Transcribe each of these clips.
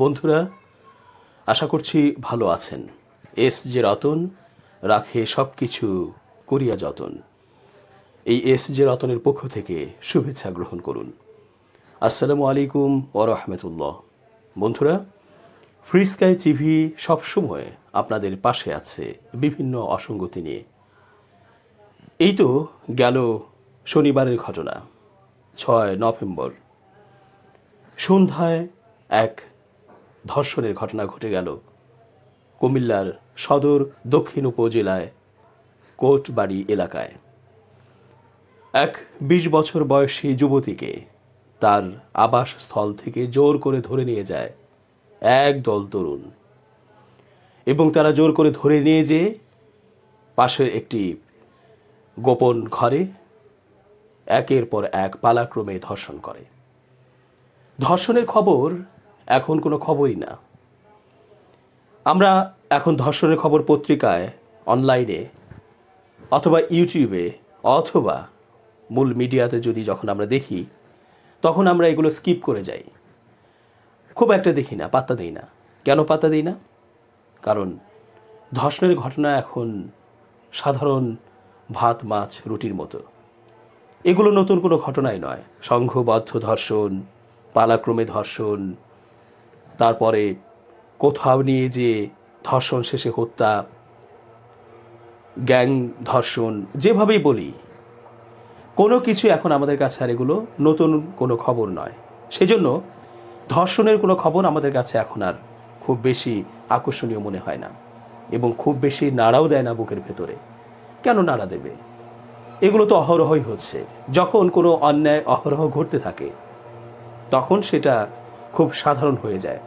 বন্ধুরা আশা করছি ভালো আছেন এস যে রতন রাখে সব কিছু করিয়া যতন এই এস যে রতনের পক্ষ থেকে শুভেচ্ছা গ্রহণ করুন আসসালামু আলাইকুম আহমেদুল্লাহ বন্ধুরা ফ্রি স্কাই টিভি সবসময় আপনাদের পাশে আছে বিভিন্ন অসঙ্গতি নিয়ে এই তো গেল শনিবারের ঘটনা ছয় নভেম্বর সন্ধ্যায় এক ধর্ষণের ঘটনা ঘটে গেল কুমিল্লার সদর দক্ষিণ উপজেলায় কোটবাড়ি এলাকায় এক ২০ বছর বয়সী যুবতীকে তার আবাসস্থল থেকে জোর করে ধরে নিয়ে যায় এক দল তরুণ এবং তারা জোর করে ধরে নিয়ে যেয়ে পাশের একটি গোপন ঘরে একের পর এক পালাক্রমে ধর্ষণ করে ধর্ষণের খবর এখন কোনো খবরই না আমরা এখন ধর্ষণের খবর পত্রিকায় অনলাইনে অথবা ইউটিউবে অথবা মূল মিডিয়াতে যদি যখন আমরা দেখি তখন আমরা এগুলো স্কিপ করে যাই খুব একটা দেখি না পাত্তা দিই না কেন পাত্তা দিই না কারণ ধর্ষণের ঘটনা এখন সাধারণ ভাত মাছ রুটির মতো এগুলো নতুন কোনো ঘটনাই নয় সংঘবদ্ধ ধর্ষণ পালাক্রমে ধর্ষণ তারপরে কোথাও নিয়ে যে ধর্ষণ শেষে হত্যা গ্যাং ধর্ষণ যেভাবেই বলি কোনো কিছু এখন আমাদের কাছে আর এগুলো নতুন কোনো খবর নয় সেজন্য ধর্ষণের কোনো খবর আমাদের কাছে এখন আর খুব বেশি আকর্ষণীয় মনে হয় না এবং খুব বেশি নাড়াও দেয় না বুকের ভেতরে কেন নাড়া দেবে এগুলো তো অহরহই হচ্ছে যখন কোনো অন্যায় অহরহ ঘটতে থাকে তখন সেটা খুব সাধারণ হয়ে যায়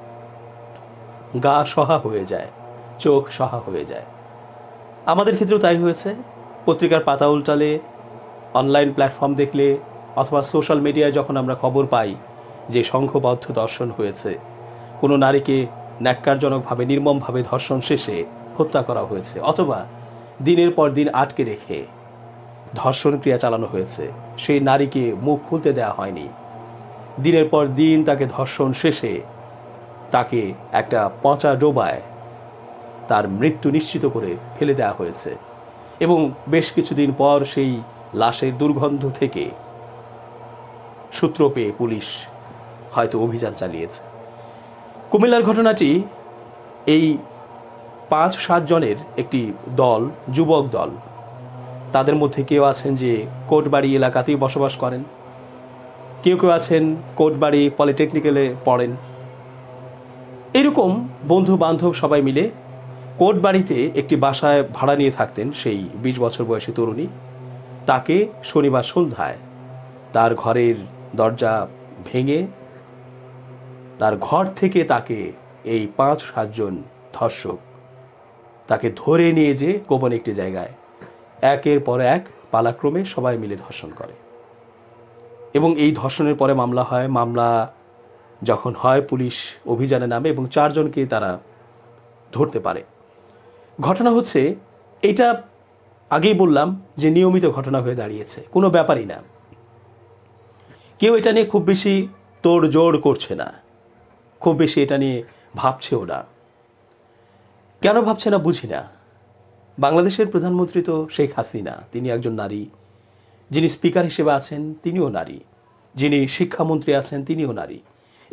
গা সহা হয়ে যায় চোখ সহা হয়ে যায় আমাদের ক্ষেত্রেও তাই হয়েছে পত্রিকার পাতা উল্টালে অনলাইন প্ল্যাটফর্ম দেখলে অথবা সোশ্যাল মিডিয়ায় যখন আমরা খবর পাই যে সংঘবদ্ধ দর্শন হয়েছে কোনো নারীকে ন্যাক্কারজনকভাবে নির্মমভাবে ধর্ষণ শেষে হত্যা করা হয়েছে অথবা দিনের পর দিন আটকে রেখে ধর্ষণ ক্রিয়া চালানো হয়েছে সেই নারীকে মুখ খুলতে দেওয়া হয়নি দিনের পর দিন তাকে ধর্ষণ শেষে তাকে একটা পচা ডোবায় তার মৃত্যু নিশ্চিত করে ফেলে দেওয়া হয়েছে এবং বেশ কিছুদিন পর সেই লাশের দুর্গন্ধ থেকে সূত্র পেয়ে পুলিশ হয়তো অভিযান চালিয়েছে কুমিল্লার ঘটনাটি এই পাঁচ সাতজনের একটি দল যুবক দল তাদের মধ্যে কেউ আছেন যে কোটবাড়ি এলাকাতেই বসবাস করেন কেউ কেউ আছেন কোটবাড়ি পলিটেকনিক্যালে পড়েন এরকম বন্ধু বান্ধব সবাই মিলে কোটবাড়িতে একটি বাসায় ভাড়া নিয়ে থাকতেন সেই বিশ বছর বয়সী তরুণী তাকে শনিবার সন্ধ্যায় তার ঘরের দরজা ভেঙে তার ঘর থেকে তাকে এই পাঁচ সাতজন ধর্ষক তাকে ধরে নিয়ে যে গোপন একটি জায়গায় একের পর এক পালাক্রমে সবাই মিলে ধর্ষণ করে এবং এই ধর্ষণের পরে মামলা হয় মামলা যখন হয় পুলিশ অভিযানে নামে এবং চারজনকে তারা ধরতে পারে ঘটনা হচ্ছে এটা আগেই বললাম যে নিয়মিত ঘটনা হয়ে দাঁড়িয়েছে কোনো ব্যাপারই না কেউ এটা নিয়ে খুব বেশি তোড়জোড় করছে না খুব বেশি এটা নিয়ে ভাবছেও না কেন ভাবছে না বুঝি না বাংলাদেশের প্রধানমন্ত্রী তো শেখ হাসিনা তিনি একজন নারী যিনি স্পিকার হিসেবে আছেন তিনিও নারী যিনি শিক্ষামন্ত্রী আছেন তিনিও নারী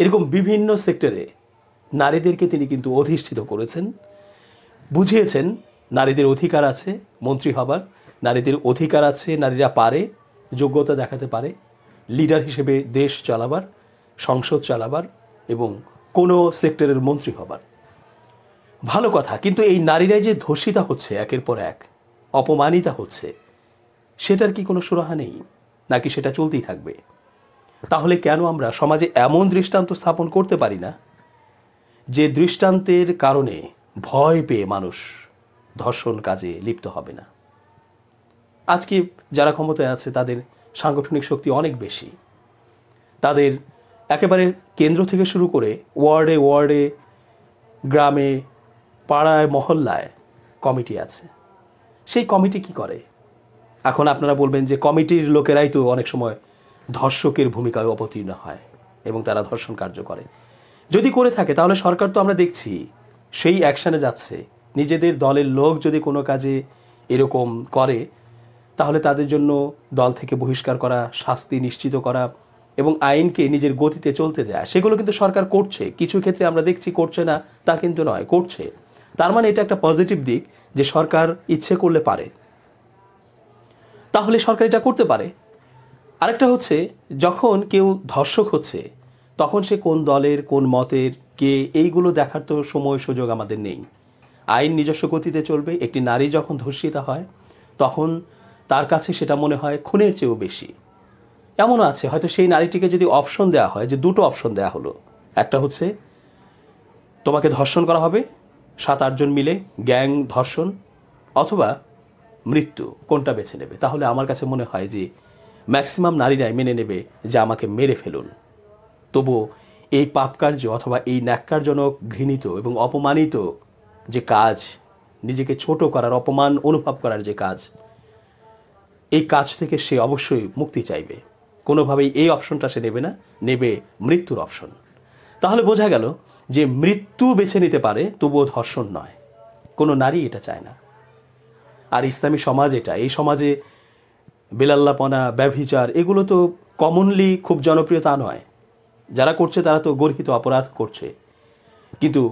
এরকম বিভিন্ন সেক্টরে নারীদেরকে তিনি কিন্তু অধিষ্ঠিত করেছেন বুঝিয়েছেন নারীদের অধিকার আছে মন্ত্রী হবার নারীদের অধিকার আছে নারীরা পারে যোগ্যতা দেখাতে পারে লিডার হিসেবে দেশ চালাবার সংসদ চালাবার এবং কোনো সেক্টরের মন্ত্রী হবার ভালো কথা কিন্তু এই নারীরাই যে ধর্ষিতা হচ্ছে একের পর এক অপমানিতা হচ্ছে সেটার কি কোনো সুরাহা নেই নাকি সেটা চলতেই থাকবে তাহলে কেন আমরা সমাজে এমন দৃষ্টান্ত স্থাপন করতে পারি না যে দৃষ্টান্তের কারণে ভয় পেয়ে মানুষ ধর্ষণ কাজে লিপ্ত হবে না আজকে যারা ক্ষমতায় আছে তাদের সাংগঠনিক শক্তি অনেক বেশি তাদের একেবারে কেন্দ্র থেকে শুরু করে ওয়ার্ডে ওয়ার্ডে গ্রামে পাড়ায় মহল্লায় কমিটি আছে সেই কমিটি কি করে এখন আপনারা বলবেন যে কমিটির লোকেরাই তো অনেক সময় ধর্ষকের ভূমিকায় অবতীর্ণ হয় এবং তারা ধর্ষণ কার্য করে যদি করে থাকে তাহলে সরকার তো আমরা দেখছি সেই অ্যাকশানে যাচ্ছে নিজেদের দলের লোক যদি কোনো কাজে এরকম করে তাহলে তাদের জন্য দল থেকে বহিষ্কার করা শাস্তি নিশ্চিত করা এবং আইনকে নিজের গতিতে চলতে দেয়া সেগুলো কিন্তু সরকার করছে কিছু ক্ষেত্রে আমরা দেখছি করছে না তা কিন্তু নয় করছে তার মানে এটা একটা পজিটিভ দিক যে সরকার ইচ্ছে করলে পারে তাহলে সরকার এটা করতে পারে আরেকটা হচ্ছে যখন কেউ ধর্ষক হচ্ছে তখন সে কোন দলের কোন মতের কে এইগুলো দেখার তো সময় সুযোগ আমাদের নেই আইন নিজস্ব গতিতে চলবে একটি নারী যখন ধর্ষিতা হয় তখন তার কাছে সেটা মনে হয় খুনের চেয়েও বেশি এমনও আছে হয়তো সেই নারীটিকে যদি অপশন দেওয়া হয় যে দুটো অপশন দেওয়া হলো একটা হচ্ছে তোমাকে ধর্ষণ করা হবে সাত আটজন মিলে গ্যাং ধর্ষণ অথবা মৃত্যু কোনটা বেছে নেবে তাহলে আমার কাছে মনে হয় যে ম্যাক্সিমাম নারীরাই মেনে নেবে যে আমাকে মেরে ফেলুন তবু এই পাপকার্য অথবা এই ন্যাক্কারজনক ঘৃণিত এবং অপমানিত যে কাজ নিজেকে ছোট করার অপমান অনুভব করার যে কাজ এই কাজ থেকে সে অবশ্যই মুক্তি চাইবে কোনোভাবেই এই অপশনটা সে নেবে না নেবে মৃত্যুর অপশন তাহলে বোঝা গেল যে মৃত্যু বেছে নিতে পারে তবুও ধর্ষণ নয় কোনো নারী এটা চায় না আর ইসলামী সমাজ এটা এই সমাজে বেলাল্লাপনা ব্যভিচার এগুলো তো কমনলি খুব জনপ্রিয় তা নয় যারা করছে তারা তো গর্হিত অপরাধ করছে কিন্তু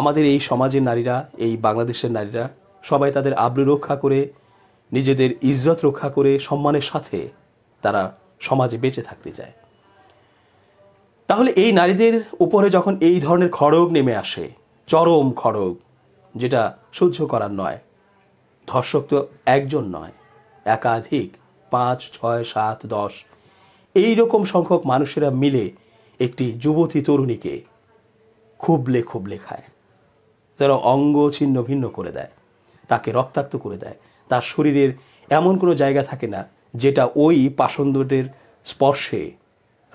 আমাদের এই সমাজের নারীরা এই বাংলাদেশের নারীরা সবাই তাদের আব্রু রক্ষা করে নিজেদের ইজ্জত রক্ষা করে সম্মানের সাথে তারা সমাজে বেঁচে থাকতে চায় তাহলে এই নারীদের উপরে যখন এই ধরনের খড়গ নেমে আসে চরম খড়গ যেটা সহ্য করার নয় ধর্ষক তো একজন নয় একাধিক পাঁচ ছয় সাত দশ এই রকম সংখ্যক মানুষেরা মিলে একটি যুবতী তরুণীকে খুবলে খুবলে খায় তারা অঙ্গ ছিন্ন ভিন্ন করে দেয় তাকে রক্তাক্ত করে দেয় তার শরীরের এমন কোনো জায়গা থাকে না যেটা ওই পাষণ্ডদের স্পর্শে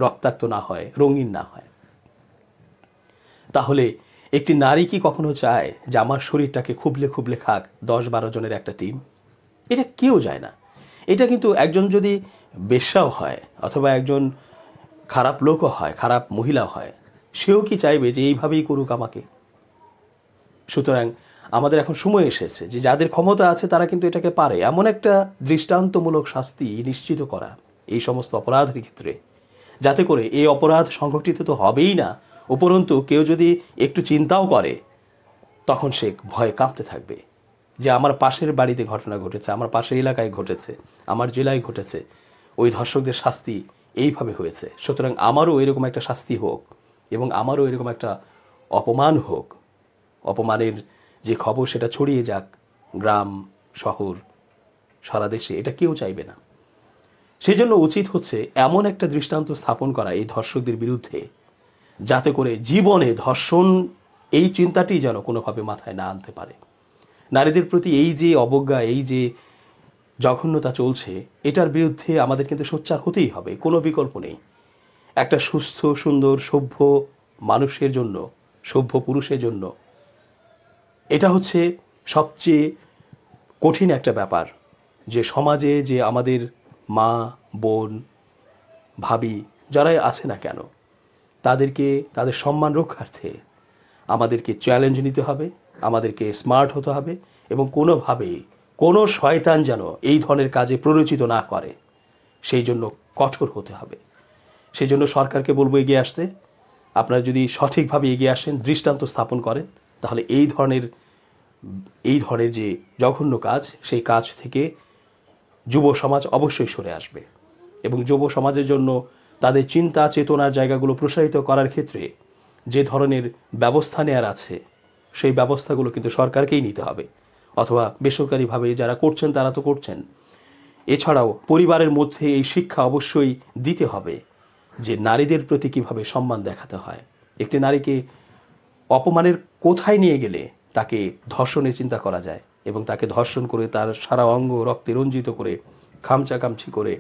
রক্তাক্ত না হয় রঙিন না হয় তাহলে একটি নারী কি কখনো চায় যে আমার শরীরটাকে খুবলে খুবলে খাক দশ বারো জনের একটা টিম এটা কেউ যায় না এটা কিন্তু একজন যদি বেশ্যাও হয় অথবা একজন খারাপ লোকও হয় খারাপ মহিলা হয় সেও কি চাইবে যে এইভাবেই করুক আমাকে সুতরাং আমাদের এখন সময় এসেছে যে যাদের ক্ষমতা আছে তারা কিন্তু এটাকে পারে এমন একটা দৃষ্টান্তমূলক শাস্তি নিশ্চিত করা এই সমস্ত অপরাধের ক্ষেত্রে যাতে করে এই অপরাধ সংঘটিত তো হবেই না উপরন্তু কেউ যদি একটু চিন্তাও করে তখন সে ভয়ে কাঁপতে থাকবে যে আমার পাশের বাড়িতে ঘটনা ঘটেছে আমার পাশের এলাকায় ঘটেছে আমার জেলায় ঘটেছে ওই ধর্ষকদের শাস্তি এইভাবে হয়েছে সুতরাং আমারও এরকম একটা শাস্তি হোক এবং আমারও এরকম একটা অপমান হোক অপমানের যে খবর সেটা ছড়িয়ে যাক গ্রাম শহর সারা দেশে এটা কেউ চাইবে না সেজন্য উচিত হচ্ছে এমন একটা দৃষ্টান্ত স্থাপন করা এই ধর্ষকদের বিরুদ্ধে যাতে করে জীবনে ধর্ষণ এই চিন্তাটি যেন কোনোভাবে মাথায় না আনতে পারে নারীদের প্রতি এই যে অবজ্ঞা এই যে জঘন্যতা চলছে এটার বিরুদ্ধে আমাদের কিন্তু সোচ্চার হতেই হবে কোনো বিকল্প নেই একটা সুস্থ সুন্দর সভ্য মানুষের জন্য সভ্য পুরুষের জন্য এটা হচ্ছে সবচেয়ে কঠিন একটা ব্যাপার যে সমাজে যে আমাদের মা বোন ভাবি যারাই আছে না কেন তাদেরকে তাদের সম্মান রক্ষার্থে আমাদেরকে চ্যালেঞ্জ নিতে হবে আমাদেরকে স্মার্ট হতে হবে এবং কোনোভাবে কোনো শয়তান যেন এই ধরনের কাজে প্ররোচিত না করে সেই জন্য কঠোর হতে হবে সেই জন্য সরকারকে বলবো এগিয়ে আসতে আপনারা যদি সঠিকভাবে এগিয়ে আসেন দৃষ্টান্ত স্থাপন করেন তাহলে এই ধরনের এই ধরনের যে জঘন্য কাজ সেই কাজ থেকে যুব সমাজ অবশ্যই সরে আসবে এবং যুব সমাজের জন্য তাদের চিন্তা চেতনার জায়গাগুলো প্রসারিত করার ক্ষেত্রে যে ধরনের ব্যবস্থা নেয়ার আছে সেই ব্যবস্থাগুলো কিন্তু সরকারকেই নিতে হবে অথবা বেসরকারিভাবে যারা করছেন তারা তো করছেন এছাড়াও পরিবারের মধ্যে এই শিক্ষা অবশ্যই দিতে হবে যে নারীদের প্রতি কীভাবে সম্মান দেখাতে হয় একটি নারীকে অপমানের কোথায় নিয়ে গেলে তাকে ধর্ষণের চিন্তা করা যায় এবং তাকে ধর্ষণ করে তার সারা অঙ্গ রক্তে রঞ্জিত করে খামচাকামচি করে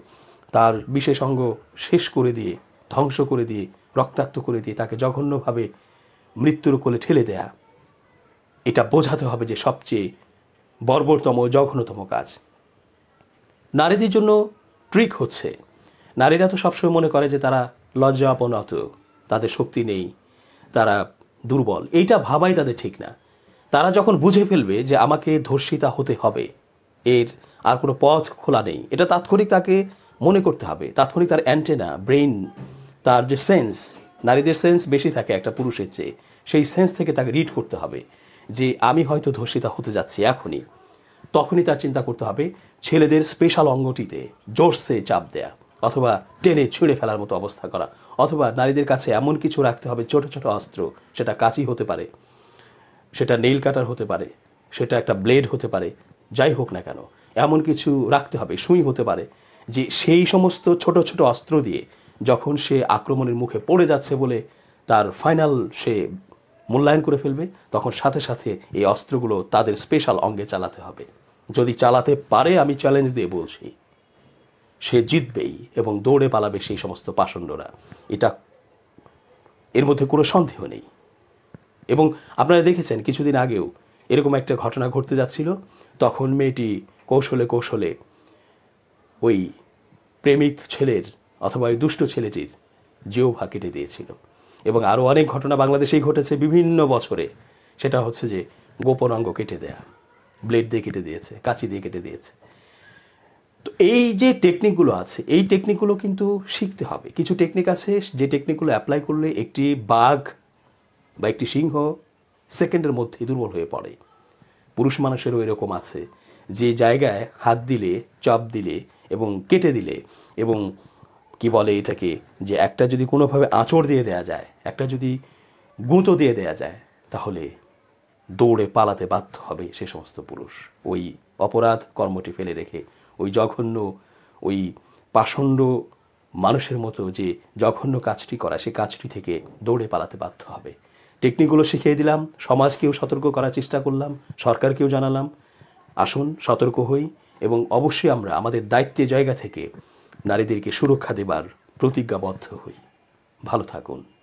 তার বিশেষ অঙ্গ শেষ করে দিয়ে ধ্বংস করে দিয়ে রক্তাক্ত করে দিয়ে তাকে জঘন্যভাবে মৃত্যুর কোলে ঠেলে দেয়া এটা বোঝাতে হবে যে সবচেয়ে বর্বরতম জঘন্যতম কাজ নারীদের জন্য ট্রিক হচ্ছে নারীরা তো সবসময় মনে করে যে তারা অপনত তাদের শক্তি নেই তারা দুর্বল এইটা ভাবাই তাদের ঠিক না তারা যখন বুঝে ফেলবে যে আমাকে ধর্ষিতা হতে হবে এর আর কোনো পথ খোলা নেই এটা তাৎক্ষণিক তাকে মনে করতে হবে তাৎক্ষণিক তার অ্যান্টেনা ব্রেইন তার যে সেন্স নারীদের সেন্স বেশি থাকে একটা পুরুষের চেয়ে সেই সেন্স থেকে তাকে রিড করতে হবে যে আমি হয়তো ধর্ষিতা হতে যাচ্ছি এখনই তখনই তার চিন্তা করতে হবে ছেলেদের স্পেশাল অঙ্গটিতে জোরসে চাপ দেয়া অথবা টেনে ছুঁড়ে ফেলার মতো অবস্থা করা অথবা নারীদের কাছে এমন কিছু রাখতে হবে ছোট ছোট অস্ত্র সেটা কাঁচি হতে পারে সেটা নেইল কাটার হতে পারে সেটা একটা ব্লেড হতে পারে যাই হোক না কেন এমন কিছু রাখতে হবে সুই হতে পারে যে সেই সমস্ত ছোট ছোট অস্ত্র দিয়ে যখন সে আক্রমণের মুখে পড়ে যাচ্ছে বলে তার ফাইনাল সে মূল্যায়ন করে ফেলবে তখন সাথে সাথে এই অস্ত্রগুলো তাদের স্পেশাল অঙ্গে চালাতে হবে যদি চালাতে পারে আমি চ্যালেঞ্জ দিয়ে বলছি সে জিতবেই এবং দৌড়ে পালাবে সেই সমস্ত পাষণ্ডরা এটা এর মধ্যে কোনো সন্দেহ নেই এবং আপনারা দেখেছেন কিছুদিন আগেও এরকম একটা ঘটনা ঘটতে যাচ্ছিল তখন মেয়েটি কৌশলে কৌশলে ওই প্রেমিক ছেলের অথবা ওই দুষ্ট ছেলেটির জিওভা কেটে দিয়েছিল এবং আরও অনেক ঘটনা বাংলাদেশেই ঘটেছে বিভিন্ন বছরে সেটা হচ্ছে যে গোপন অঙ্গ কেটে দেয়া ব্লেড দিয়ে কেটে দিয়েছে কাঁচি দিয়ে কেটে দিয়েছে তো এই যে টেকনিকগুলো আছে এই টেকনিকগুলো কিন্তু শিখতে হবে কিছু টেকনিক আছে যে টেকনিকগুলো অ্যাপ্লাই করলে একটি বাঘ বা একটি সিংহ সেকেন্ডের মধ্যে দুর্বল হয়ে পড়ে পুরুষ মানুষেরও এরকম আছে যে জায়গায় হাত দিলে চাপ দিলে এবং কেটে দিলে এবং কি বলে এটাকে যে একটা যদি কোনোভাবে আঁচড় দিয়ে দেয়া যায় একটা যদি গুঁতো দিয়ে দেয়া যায় তাহলে দৌড়ে পালাতে বাধ্য হবে সে সমস্ত পুরুষ ওই অপরাধ কর্মটি ফেলে রেখে ওই জঘন্য ওই পাষণ্ড মানুষের মতো যে জঘন্য কাজটি করা সে কাজটি থেকে দৌড়ে পালাতে বাধ্য হবে টেকনিকগুলো শিখিয়ে দিলাম সমাজকেও সতর্ক করার চেষ্টা করলাম সরকারকেও জানালাম আসুন সতর্ক হই এবং অবশ্যই আমরা আমাদের দায়িত্বের জায়গা থেকে নারীদেরকে সুরক্ষা দেবার প্রতিজ্ঞাবদ্ধ হই ভালো থাকুন